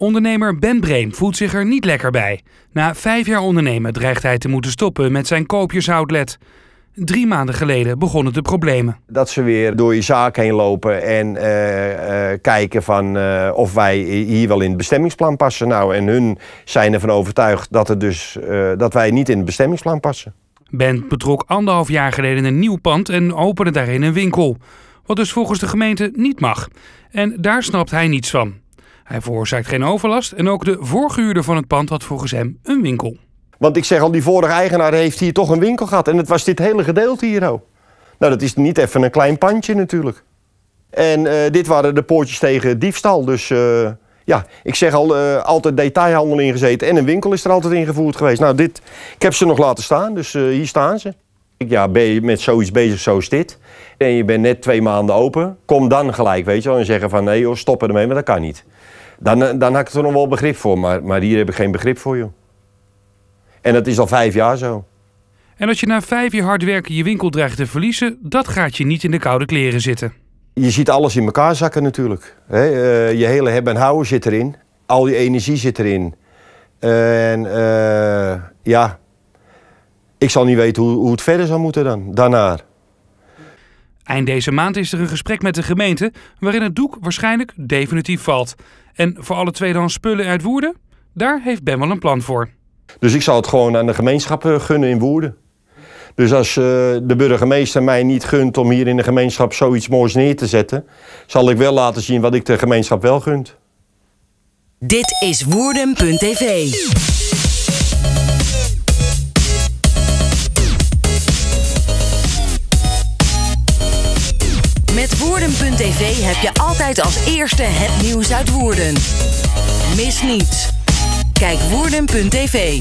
Ondernemer Ben Breem voelt zich er niet lekker bij. Na vijf jaar ondernemen dreigt hij te moeten stoppen met zijn koopjesoutlet. Drie maanden geleden begonnen de problemen. Dat ze weer door je zaak heen lopen en eh, eh, kijken van, eh, of wij hier wel in het bestemmingsplan passen. Nou, en hun zijn ervan overtuigd dat, het dus, dat wij niet in het bestemmingsplan passen. Ben betrok anderhalf jaar geleden een nieuw pand en opende daarin een winkel. Wat dus volgens de gemeente niet mag. En daar snapt hij niets van. Hij veroorzaakt geen overlast en ook de voorgehuurder van het pand had volgens hem een winkel. Want ik zeg al, die vorige eigenaar heeft hier toch een winkel gehad. En het was dit hele gedeelte hier ook. Nou, dat is niet even een klein pandje natuurlijk. En eh, dit waren de poortjes tegen diefstal. Dus eh, ja, ik zeg al, eh, altijd detailhandel ingezeten. En een winkel is er altijd ingevoerd geweest. Nou, dit, ik heb ze nog laten staan, dus hier staan ze. Ja, ben je met zoiets bezig, zo is dit. En je bent net twee maanden open. Kom dan gelijk, weet je wel. En zeggen van, nee joh, stoppen ermee, maar dat kan niet. Dan, eh, dan had ik er nog wel begrip voor. Maar, maar hier heb ik geen begrip voor, joh. En dat is al vijf jaar zo. En als je na vijf jaar hard werken je winkel dreigt te verliezen... dat gaat je niet in de koude kleren zitten. Je ziet alles in elkaar zakken natuurlijk. Eh, je hele hebben en houden zit erin. Al je energie zit erin. En eh, ja, ik zal niet weten hoe, hoe het verder zou moeten dan, daarnaar. Eind deze maand is er een gesprek met de gemeente waarin het doek waarschijnlijk definitief valt. En voor alle tweedehands spullen uit Woerden, daar heeft Ben wel een plan voor. Dus ik zal het gewoon aan de gemeenschap eh, gunnen in Woerden. Dus als eh, de burgemeester mij niet gunt om hier in de gemeenschap zoiets moois neer te zetten, zal ik wel laten zien wat ik de gemeenschap wel gunt. Dit is woerden.tv. Woorden.tv heb je altijd als eerste het nieuws uit Woerden. Mis niets. Kijk Woorden.tv